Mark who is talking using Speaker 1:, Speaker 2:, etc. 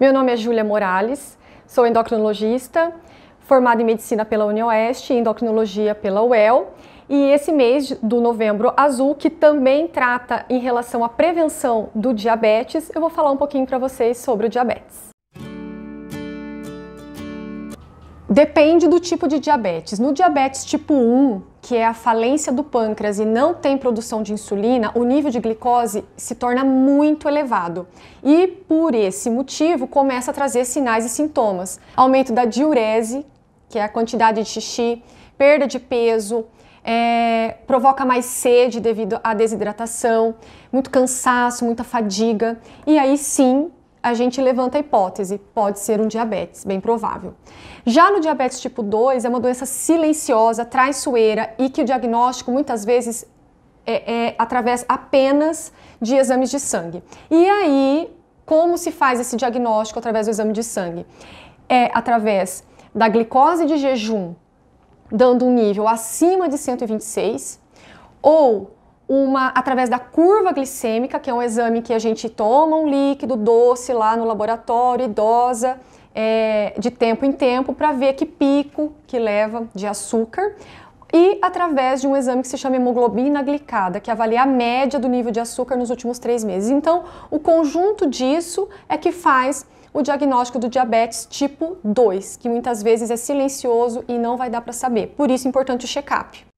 Speaker 1: Meu nome é Júlia Morales, sou endocrinologista, formada em medicina pela Oeste e endocrinologia pela UEL. E esse mês do Novembro Azul, que também trata em relação à prevenção do diabetes, eu vou falar um pouquinho para vocês sobre o diabetes. Depende do tipo de diabetes. No diabetes tipo 1, que é a falência do pâncreas e não tem produção de insulina, o nível de glicose se torna muito elevado. E por esse motivo começa a trazer sinais e sintomas: aumento da diurese, que é a quantidade de xixi, perda de peso, é, provoca mais sede devido à desidratação, muito cansaço, muita fadiga. E aí sim a gente levanta a hipótese, pode ser um diabetes, bem provável. Já no diabetes tipo 2, é uma doença silenciosa, traiçoeira e que o diagnóstico muitas vezes é, é através apenas de exames de sangue. E aí, como se faz esse diagnóstico através do exame de sangue? É através da glicose de jejum, dando um nível acima de 126, ou uma através da curva glicêmica, que é um exame que a gente toma um líquido doce lá no laboratório, idosa, é, de tempo em tempo, para ver que pico que leva de açúcar. E através de um exame que se chama hemoglobina glicada, que avalia a média do nível de açúcar nos últimos três meses. Então, o conjunto disso é que faz o diagnóstico do diabetes tipo 2, que muitas vezes é silencioso e não vai dar para saber. Por isso é importante o check-up.